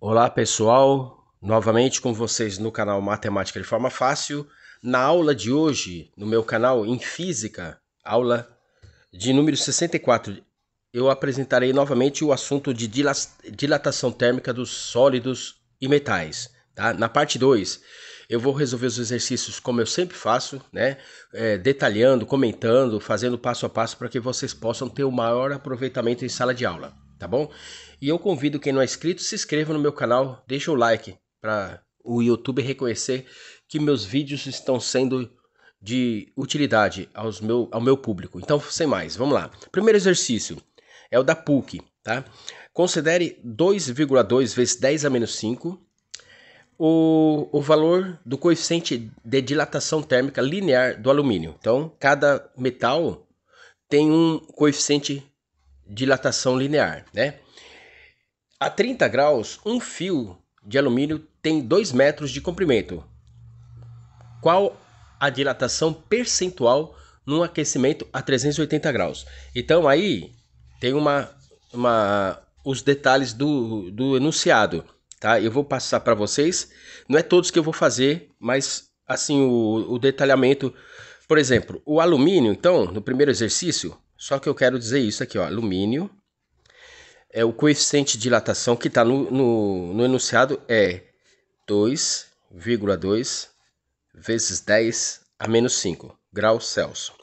Olá pessoal, novamente com vocês no canal Matemática de Forma Fácil. Na aula de hoje, no meu canal em Física, aula de número 64, eu apresentarei novamente o assunto de dilatação térmica dos sólidos e metais. Tá? Na parte 2, eu vou resolver os exercícios como eu sempre faço, né? É, detalhando, comentando, fazendo passo a passo para que vocês possam ter o maior aproveitamento em sala de aula tá bom? E eu convido quem não é inscrito, se inscreva no meu canal, deixa o like para o YouTube reconhecer que meus vídeos estão sendo de utilidade aos meu, ao meu público. Então, sem mais, vamos lá. Primeiro exercício é o da PUC, tá? Considere 2,2 vezes 10 a menos 5 o, o valor do coeficiente de dilatação térmica linear do alumínio. Então, cada metal tem um coeficiente dilatação linear, né? A 30 graus, um fio de alumínio tem 2 metros de comprimento. Qual a dilatação percentual num aquecimento a 380 graus? Então aí tem uma, uma os detalhes do, do enunciado, tá? Eu vou passar para vocês. Não é todos que eu vou fazer, mas assim o, o detalhamento. Por exemplo, o alumínio, então, no primeiro exercício, só que eu quero dizer isso aqui, ó, alumínio. É, o coeficiente de dilatação que está no, no, no enunciado é 2,2 vezes 10 a menos 5 graus Celsius.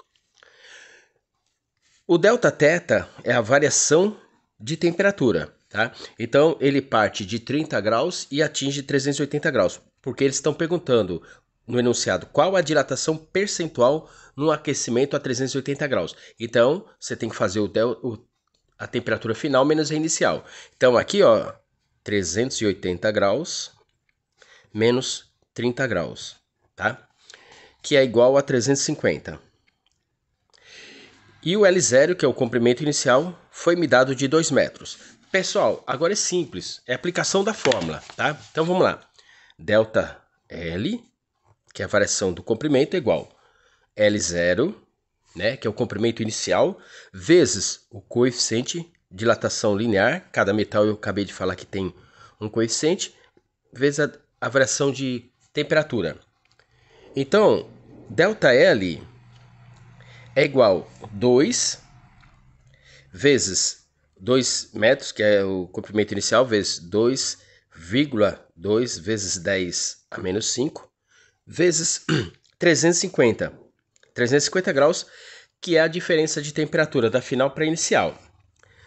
O delta teta é a variação de temperatura, tá? Então ele parte de 30 graus e atinge 380 graus, porque eles estão perguntando no enunciado qual a dilatação percentual no aquecimento a 380 graus. Então, você tem que fazer o, o a temperatura final menos a inicial. Então, aqui, ó, 380 graus menos 30 graus, tá? Que é igual a 350. E o L0, que é o comprimento inicial, foi me dado de 2 metros. Pessoal, agora é simples, é aplicação da fórmula, tá? Então vamos lá. Delta L que a variação do comprimento é igual L0, né, que é o comprimento inicial, vezes o coeficiente de dilatação linear, cada metal eu acabei de falar que tem um coeficiente, vezes a, a variação de temperatura. Então, ΔL é igual 2 vezes 2 metros, que é o comprimento inicial, vezes 2,2 vezes 10 a menos 5, vezes 350, 350 graus, que é a diferença de temperatura da final para a inicial.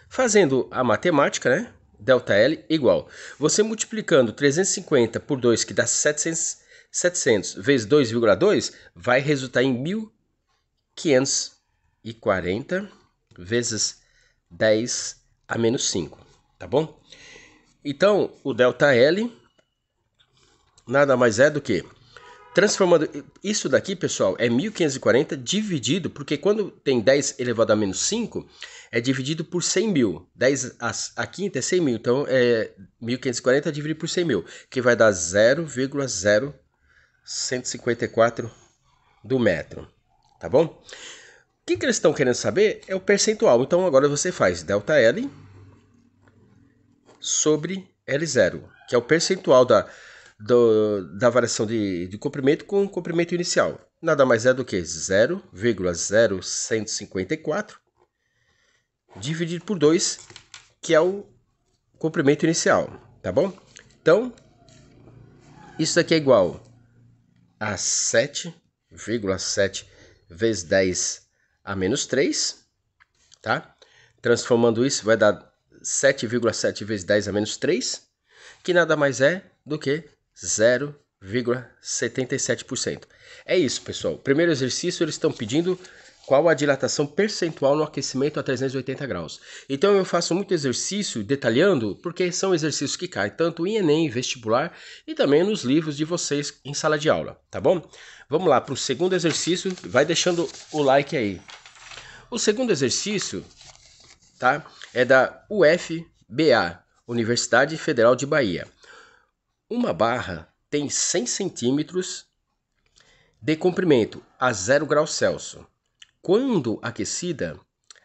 Fazendo a matemática, né? Delta L igual. Você multiplicando 350 por 2, que dá 700, 700 vezes 2,2, vai resultar em 1540 vezes 10 a menos 5, tá bom? Então, o delta L nada mais é do que transformando. Isso daqui, pessoal, é 1540 dividido, porque quando tem 10 elevado a menos 5, é dividido por 100 mil. 10 a, a quinta é 100 mil, então é 1540 dividido por 100 mil, que vai dar 0,0154 do metro. Tá bom? O que, que eles estão querendo saber é o percentual. Então agora você faz delta L sobre L0, que é o percentual da do, da variação de, de comprimento com o comprimento inicial. Nada mais é do que 0,0154 dividido por 2, que é o comprimento inicial, tá bom? Então, isso aqui é igual a 7,7 vezes 10 a menos 3, tá? Transformando isso vai dar 7,7 vezes 10 a menos 3, que nada mais é do que 0,77%. É isso, pessoal. Primeiro exercício, eles estão pedindo qual a dilatação percentual no aquecimento a 380 graus. Então eu faço muito exercício detalhando, porque são exercícios que caem tanto em Enem, vestibular e também nos livros de vocês em sala de aula, tá bom? Vamos lá para o segundo exercício, vai deixando o like aí. O segundo exercício, tá? É da UFBA, Universidade Federal de Bahia. Uma barra tem 100 centímetros de comprimento a 0 graus Celsius. Quando aquecida,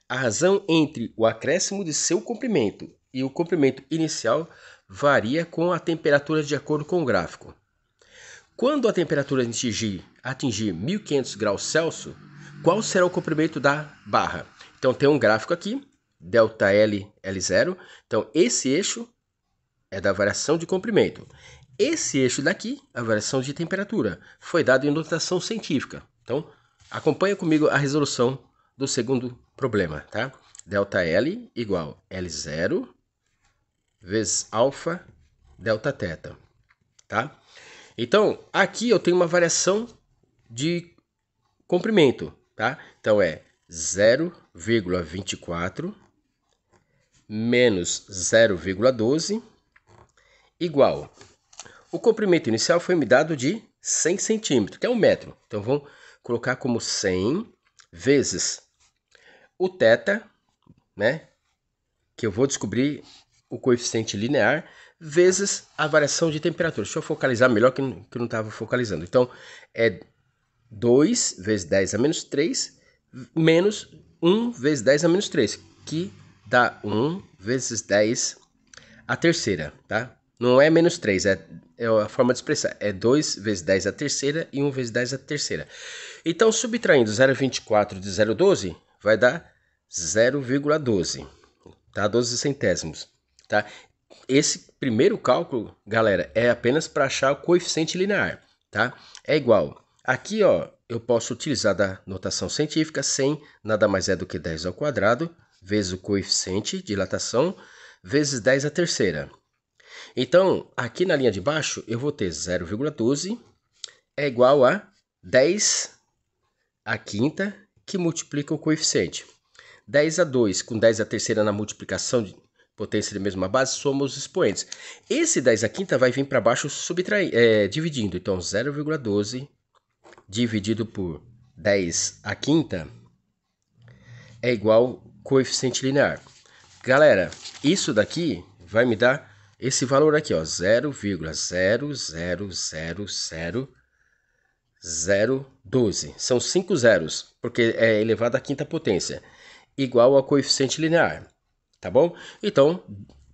a razão entre o acréscimo de seu comprimento e o comprimento inicial varia com a temperatura de acordo com o gráfico. Quando a temperatura atingir, atingir 1500 graus Celsius, qual será o comprimento da barra? Então tem um gráfico aqui, delta L, L0. Então esse eixo é da variação de comprimento. Esse eixo daqui, a variação de temperatura, foi dado em notação científica. Então, acompanha comigo a resolução do segundo problema, tá? Delta L igual L0 vezes alfa delta teta, tá? Então, aqui eu tenho uma variação de comprimento, tá? Então é 0,24 menos 0,12 igual. O comprimento inicial foi me dado de 100 centímetros, que é um metro. Então, vamos colocar como 100 vezes o teta, né? Que eu vou descobrir o coeficiente linear, vezes a variação de temperatura. Deixa eu focalizar melhor que, que eu não estava focalizando. Então, é 2 vezes 10 a menos 3, menos 1 vezes 10 a menos 3, que dá 1 vezes 10 a terceira, tá? Não é menos 3, é, é a forma de expressar. É 2 vezes 10 a terceira e 1 vezes 10 a terceira. Então, subtraindo 0,24 de 0,12, vai dar 0,12, tá? 12 centésimos, tá? Esse primeiro cálculo, galera, é apenas para achar o coeficiente linear, tá? É igual. Aqui, ó, eu posso utilizar da notação científica, 100 nada mais é do que 10 ao quadrado, vezes o coeficiente de dilatação, vezes 10 a terceira. Então, aqui na linha de baixo, eu vou ter 0,12 é igual a 10 à quinta, que multiplica o coeficiente. 10 a 2, com 10 a terceira na multiplicação de potência de mesma base, soma os expoentes. Esse 10 à quinta vai vir para baixo subtrair, é, dividindo. Então, 0,12 dividido por 10 à quinta é igual coeficiente linear. Galera, isso daqui vai me dar esse valor aqui, ó, São cinco zeros, porque é elevado à quinta potência, igual ao coeficiente linear, tá bom? Então,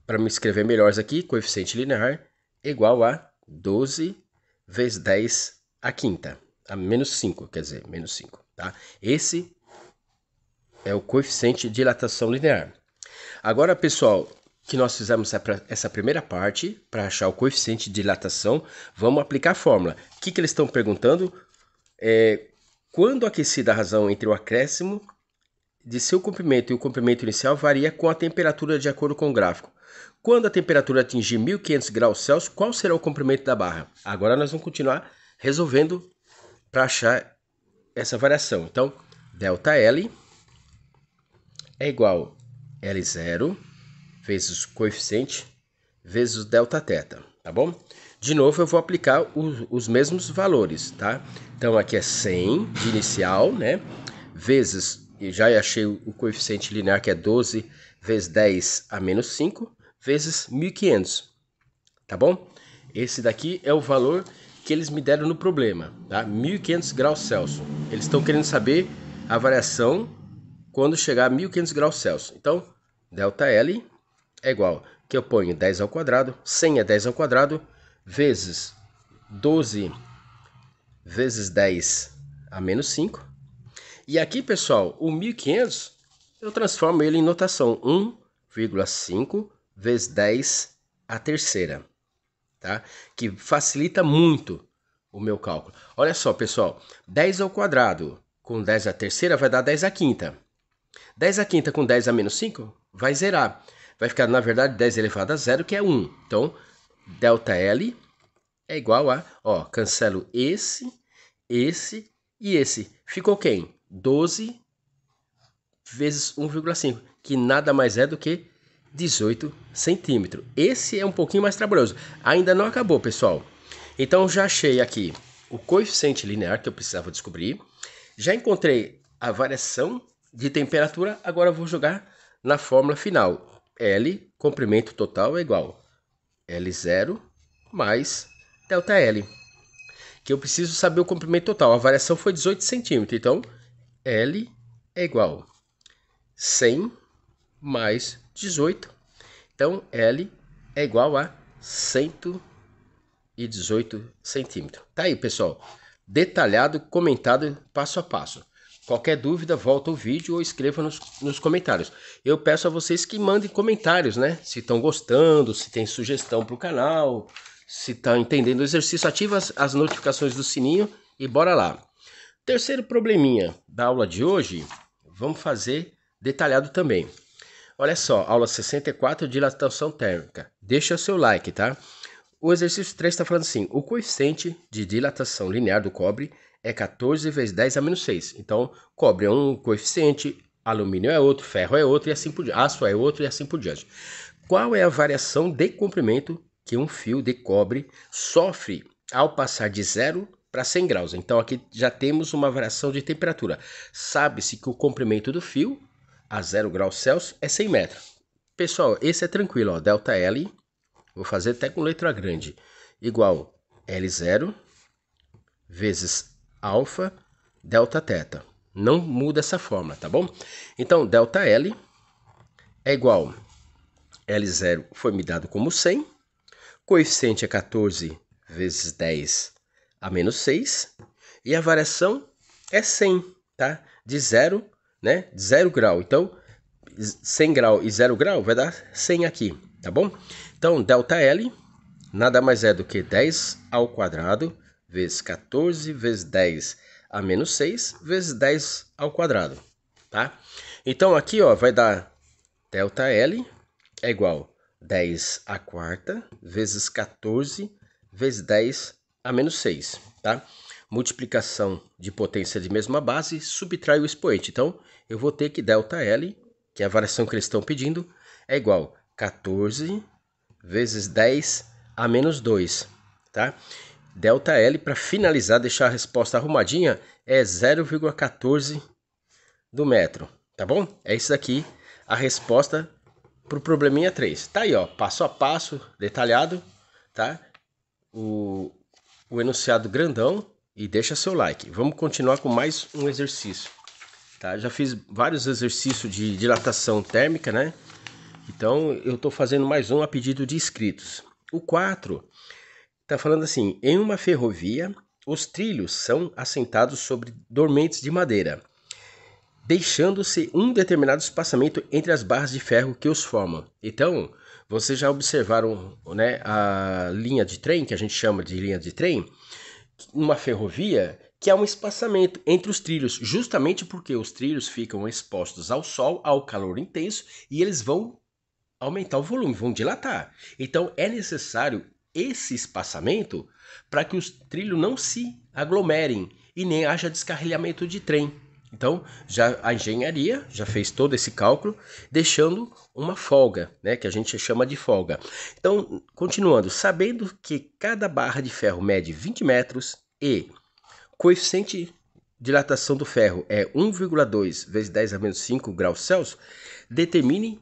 para me escrever melhor aqui, coeficiente linear igual a 12 vezes 10 à quinta, a menos 5, quer dizer, menos 5, tá? Esse é o coeficiente de dilatação linear. Agora, pessoal, que nós fizemos essa primeira parte para achar o coeficiente de dilatação, vamos aplicar a fórmula. O que, que eles estão perguntando? É, quando aquecida a razão entre o acréscimo de seu comprimento e o comprimento inicial varia com a temperatura de acordo com o gráfico. Quando a temperatura atingir 1500 graus Celsius, qual será o comprimento da barra? Agora nós vamos continuar resolvendo para achar essa variação. Então, delta L é igual L0 vezes o coeficiente, vezes o delta-teta, tá bom? De novo, eu vou aplicar os, os mesmos valores, tá? Então, aqui é 100 de inicial, né? Vezes, e já achei o coeficiente linear que é 12 vezes 10 a menos 5, vezes 1500, tá bom? Esse daqui é o valor que eles me deram no problema, tá? 1500 graus Celsius. Eles estão querendo saber a variação quando chegar a 1500 graus Celsius. Então, delta L é igual que eu ponho 10 ao quadrado, 100 é 10 ao quadrado, vezes 12 vezes 10 a menos 5. E aqui, pessoal, o 1500 eu transformo ele em notação 1,5 vezes 10 a terceira, tá? Que facilita muito o meu cálculo. Olha só, pessoal, 10 ao quadrado com 10 a terceira vai dar 10 a quinta. 10 a quinta com 10 a menos 5 vai zerar vai ficar, na verdade, 10 elevado a zero, que é 1. Então, delta L é igual a, ó, cancelo esse, esse e esse. Ficou quem? 12 vezes 1,5, que nada mais é do que 18 centímetros. Esse é um pouquinho mais trabalhoso. Ainda não acabou, pessoal. Então, já achei aqui o coeficiente linear que eu precisava descobrir. Já encontrei a variação de temperatura, agora vou jogar na fórmula final. L, comprimento total é igual L0 mais delta L. Que eu preciso saber o comprimento total. A variação foi 18 centímetros. Então, L é igual 100 mais 18. Então, L é igual a 118 centímetros. Tá aí, pessoal. Detalhado, comentado, passo a passo. Qualquer dúvida, volta o vídeo ou escreva nos, nos comentários. Eu peço a vocês que mandem comentários, né? Se estão gostando, se tem sugestão para o canal, se está entendendo o exercício. Ativa as, as notificações do sininho e bora lá. Terceiro probleminha da aula de hoje, vamos fazer detalhado também. Olha só, aula 64, dilatação térmica. Deixa seu like, tá? O exercício 3 está falando assim: o coeficiente de dilatação linear do cobre é 14 vezes 10 a menos 6. Então, cobre é um coeficiente, alumínio é outro, ferro é outro e assim por diante, aço é outro e assim por diante. Qual é a variação de comprimento que um fio de cobre sofre ao passar de 0 para 100 graus? Então, aqui já temos uma variação de temperatura. Sabe-se que o comprimento do fio a 0 graus Celsius é 100 metros. Pessoal, esse é tranquilo, ó, delta L, vou fazer até com letra grande, igual L0 vezes alfa, delta teta. Não muda essa forma, tá bom? Então, delta L é igual, L0 foi me dado como 100, coeficiente é 14 vezes 10 a menos 6, e a variação é 100, tá? De 0, né? De 0 grau. Então, 100 grau e 0 grau vai dar 100 aqui, tá bom? Então, delta L nada mais é do que 10 ao quadrado vezes 14 vezes 10 a menos 6 vezes 10 ao quadrado, tá? Então aqui, ó, vai dar delta L é igual 10 a quarta vezes 14 vezes 10 a menos 6, tá? Multiplicação de potência de mesma base, subtrai o expoente. Então, eu vou ter que delta L, que é a variação que eles estão pedindo, é igual 14 vezes 10 a menos 2, tá? Delta L, para finalizar, deixar a resposta arrumadinha, é 0,14 do metro, tá bom? É isso aqui a resposta para o probleminha 3. Tá aí, ó, passo a passo, detalhado, tá? O, o enunciado grandão e deixa seu like. Vamos continuar com mais um exercício, tá? Já fiz vários exercícios de dilatação térmica, né? Então, eu estou fazendo mais um a pedido de inscritos. O 4... Quatro Está falando assim: em uma ferrovia, os trilhos são assentados sobre dormentes de madeira, deixando-se um determinado espaçamento entre as barras de ferro que os formam. Então, vocês já observaram né, a linha de trem, que a gente chama de linha de trem, uma ferrovia que há é um espaçamento entre os trilhos, justamente porque os trilhos ficam expostos ao sol, ao calor intenso, e eles vão aumentar o volume, vão dilatar. Então é necessário esse espaçamento para que os trilhos não se aglomerem e nem haja descarrilhamento de trem. Então, já a engenharia já fez todo esse cálculo, deixando uma folga, né, que a gente chama de folga. Então, continuando, sabendo que cada barra de ferro mede 20 metros e coeficiente de dilatação do ferro é 1,2 vezes 10 a menos 5 graus Celsius, determine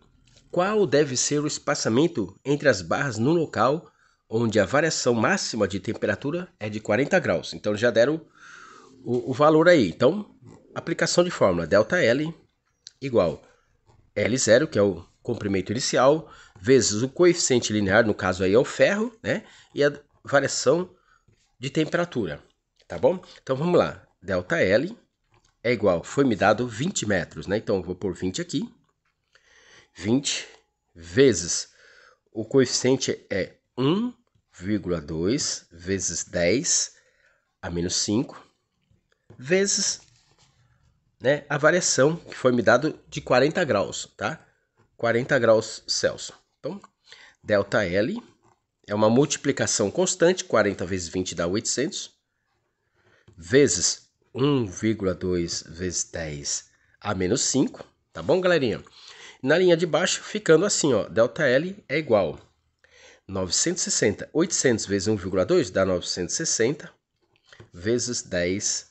qual deve ser o espaçamento entre as barras no local onde a variação máxima de temperatura é de 40 graus. Então já deram o, o valor aí. Então, aplicação de fórmula delta L igual L0, que é o comprimento inicial, vezes o coeficiente linear, no caso aí é o ferro, né? E a variação de temperatura, tá bom? Então vamos lá, delta L é igual, foi me dado 20 metros, né? Então vou por 20 aqui, 20 vezes o coeficiente é 1,2 vezes 10 a menos 5 vezes né, a variação que foi me dado de 40 graus, tá? 40 graus Celsius. Então, delta L é uma multiplicação constante, 40 vezes 20 dá 800, vezes 1,2 vezes 10 a menos 5, tá bom, galerinha? Na linha de baixo, ficando assim, ó, delta L é igual 960. 800 vezes 1,2 dá 960 vezes 10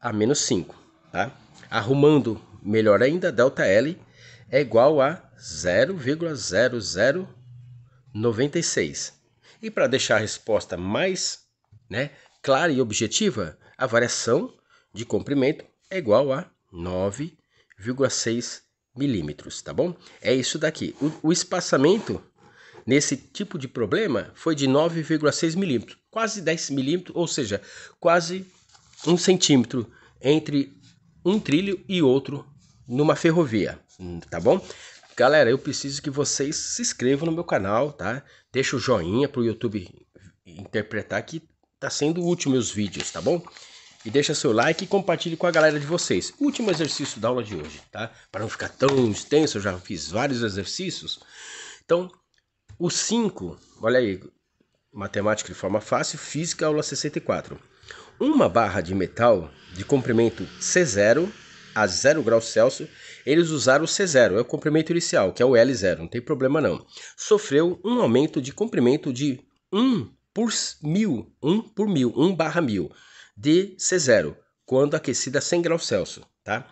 a menos 5. Tá? Arrumando melhor ainda, delta L é igual a 0,0096. E para deixar a resposta mais né, clara e objetiva, a variação de comprimento é igual a 9,6 milímetros, tá bom? É isso daqui. O, o espaçamento nesse tipo de problema foi de 9,6 milímetros, quase 10 milímetros, ou seja, quase um centímetro entre um trilho e outro numa ferrovia, hum, tá bom? Galera, eu preciso que vocês se inscrevam no meu canal, tá? Deixa o joinha para o YouTube interpretar que tá sendo útil meus vídeos, tá bom? E deixa seu like e compartilhe com a galera de vocês. Último exercício da aula de hoje, tá? Para não ficar tão extenso, eu já fiz vários exercícios. Então, o 5, olha aí, matemática de forma fácil, física, aula 64. Uma barra de metal de comprimento C0 a 0 graus Celsius, eles usaram o C0, é o comprimento inicial, que é o L0, não tem problema não. Sofreu um aumento de comprimento de 1 por mil, 1 por mil, 1 barra 1000 de C0, quando aquecida a 100 graus Celsius, tá?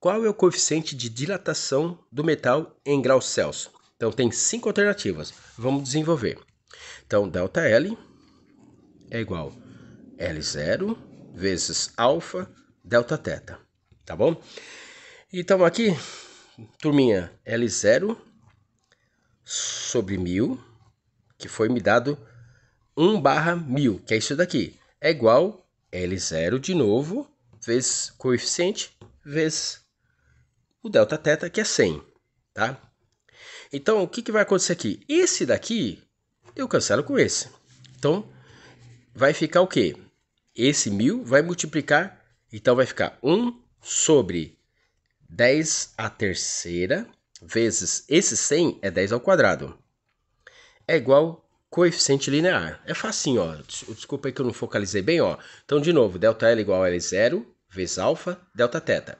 Qual é o coeficiente de dilatação do metal em graus Celsius? Então tem cinco alternativas. Vamos desenvolver. Então delta L é igual L0 vezes alfa delta teta, tá bom? Então aqui, turminha, L0 sobre 1000, que foi me dado 1 barra 1000, que é isso daqui, é igual L0 de novo, vezes coeficiente, vezes o delta teta, que é 100, tá? Então, o que, que vai acontecer aqui? Esse daqui, eu cancelo com esse. Então, vai ficar o quê? Esse mil vai multiplicar, então vai ficar 1 sobre 10 a terceira vezes esse 100 é 10 ao quadrado. É igual coeficiente linear. É facinho, ó. Desculpa aí que eu não focalizei bem, ó. Então, de novo, delta L igual a L0 vezes alfa, delta teta.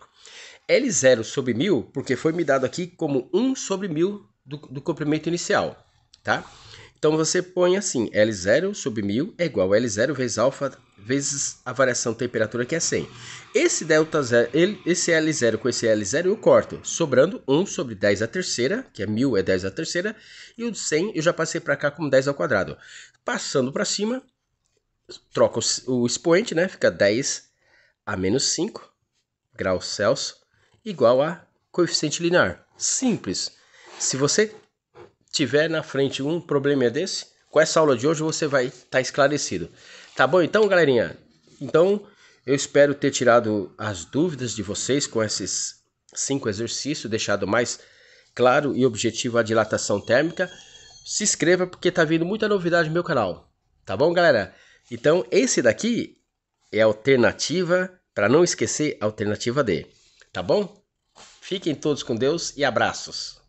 L0 sobre 1.000, porque foi me dado aqui como 1 sobre 1.000 do, do comprimento inicial, tá? Então você põe assim, L0 sobre 1.000 é igual a L0 vezes alfa vezes a variação de temperatura que é 100. Esse delta zero, ele, esse L0 com esse L0 eu corto, sobrando 1 sobre 10 a terceira, que é 1.000 é 10 a terceira, e o 100 eu já passei para cá como 10 ao quadrado. Passando para cima, troca o, o expoente, né? Fica 10 a menos 5 graus Celsius igual a coeficiente linear. Simples. Se você tiver na frente um problema desse, com essa aula de hoje você vai estar tá esclarecido. Tá bom então, galerinha? Então, eu espero ter tirado as dúvidas de vocês com esses cinco exercícios, deixado mais claro e objetivo a dilatação térmica. Se inscreva porque está vindo muita novidade no meu canal. Tá bom, galera? Então, esse daqui é a alternativa, para não esquecer, a alternativa D tá bom? Fiquem todos com Deus e abraços.